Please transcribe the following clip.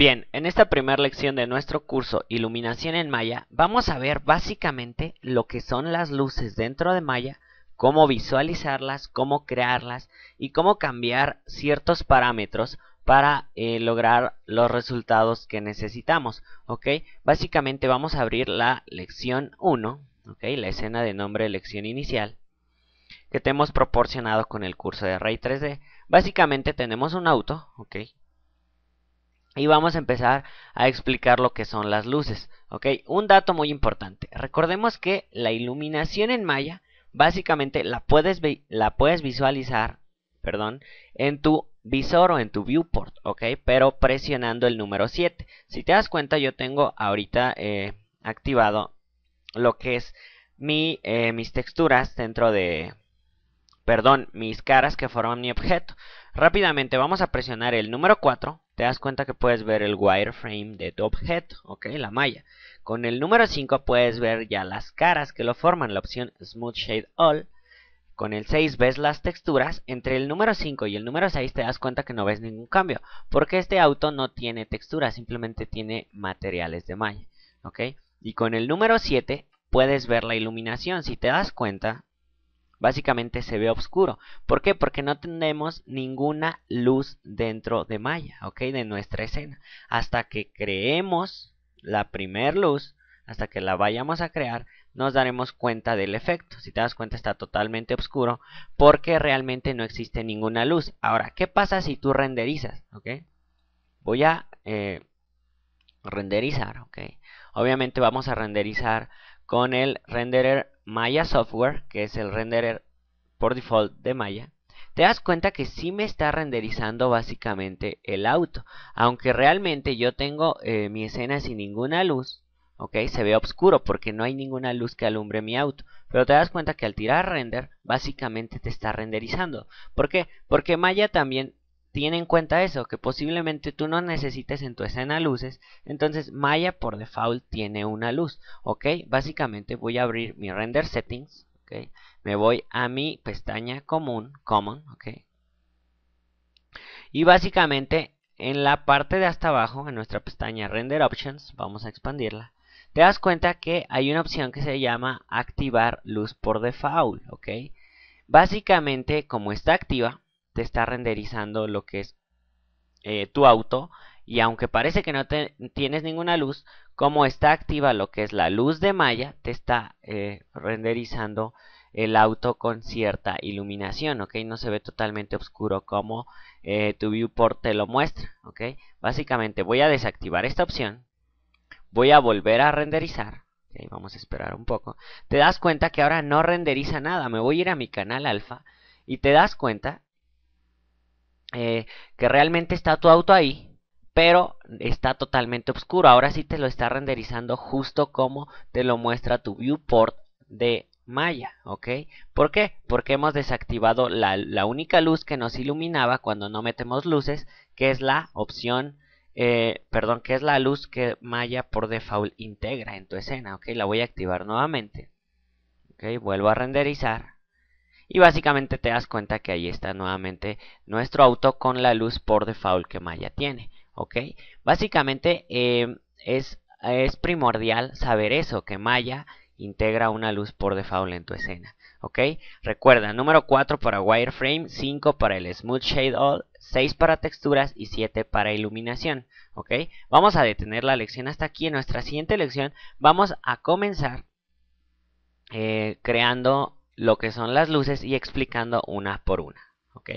Bien, en esta primera lección de nuestro curso Iluminación en Maya, vamos a ver básicamente lo que son las luces dentro de Maya, cómo visualizarlas, cómo crearlas y cómo cambiar ciertos parámetros para eh, lograr los resultados que necesitamos. ¿ok? Básicamente vamos a abrir la lección 1, ¿ok? la escena de nombre lección inicial que te hemos proporcionado con el curso de Ray 3D. Básicamente tenemos un auto, ¿ok? y vamos a empezar a explicar lo que son las luces. ¿ok? Un dato muy importante. Recordemos que la iluminación en Maya básicamente la puedes, la puedes visualizar perdón, en tu visor o en tu viewport, ¿ok? Pero presionando el número 7. Si te das cuenta, yo tengo ahorita eh, activado lo que es mi, eh, mis texturas dentro de... Perdón, mis caras que forman mi objeto. Rápidamente vamos a presionar el número 4 te das cuenta que puedes ver el wireframe de tu objeto, ok, la malla. Con el número 5 puedes ver ya las caras que lo forman, la opción Smooth Shade All. Con el 6 ves las texturas, entre el número 5 y el número 6 te das cuenta que no ves ningún cambio, porque este auto no tiene textura, simplemente tiene materiales de malla, ok. Y con el número 7 puedes ver la iluminación, si te das cuenta, básicamente se ve oscuro. ¿Por qué? Porque no tenemos ninguna luz dentro de Maya, ¿ok? De nuestra escena. Hasta que creemos la primer luz, hasta que la vayamos a crear, nos daremos cuenta del efecto. Si te das cuenta está totalmente oscuro porque realmente no existe ninguna luz. Ahora, ¿qué pasa si tú renderizas? ¿Ok? Voy a eh, renderizar, ¿ok? Obviamente vamos a renderizar con el renderer Maya Software, que es el renderer por default de Maya, te das cuenta que sí me está renderizando básicamente el auto. Aunque realmente yo tengo eh, mi escena sin ninguna luz, ¿ok? Se ve oscuro porque no hay ninguna luz que alumbre mi auto. Pero te das cuenta que al tirar render, básicamente te está renderizando. ¿Por qué? Porque Maya también tiene en cuenta eso, que posiblemente tú no necesites en tu escena luces, entonces Maya por default tiene una luz, ¿ok? Básicamente voy a abrir mi render settings, ¿ok? Me voy a mi pestaña común, common, ¿ok? Y básicamente en la parte de hasta abajo, en nuestra pestaña render options, vamos a expandirla, te das cuenta que hay una opción que se llama activar luz por default, ¿ok? Básicamente como está activa, te está renderizando lo que es eh, tu auto y aunque parece que no tienes ninguna luz, como está activa lo que es la luz de malla, te está eh, renderizando el auto con cierta iluminación, ¿ok? No se ve totalmente oscuro como eh, tu viewport te lo muestra, ¿ok? Básicamente voy a desactivar esta opción, voy a volver a renderizar, Vamos a esperar un poco. Te das cuenta que ahora no renderiza nada, me voy a ir a mi canal alfa y te das cuenta eh, que realmente está tu auto ahí, pero está totalmente oscuro. Ahora sí te lo está renderizando justo como te lo muestra tu viewport de Maya, ¿ok? ¿Por qué? Porque hemos desactivado la, única luz que nos iluminaba cuando no metemos luces, que es la opción eh, perdón, que es la luz que Maya por default integra en tu escena, ok, la voy a activar nuevamente, ok, vuelvo a renderizar, y básicamente te das cuenta que ahí está nuevamente nuestro auto con la luz por default que Maya tiene. ¿Ok? Básicamente eh, es, es primordial saber eso, que Maya integra una luz por default en tu escena. ¿Ok? Recuerda, número 4 para wireframe, 5 para el smooth shade all, 6 para texturas y 7 para iluminación. ¿Ok? Vamos a detener la lección hasta aquí. En nuestra siguiente lección vamos a comenzar eh, creando lo que son las luces y explicando una por una. ¿ok?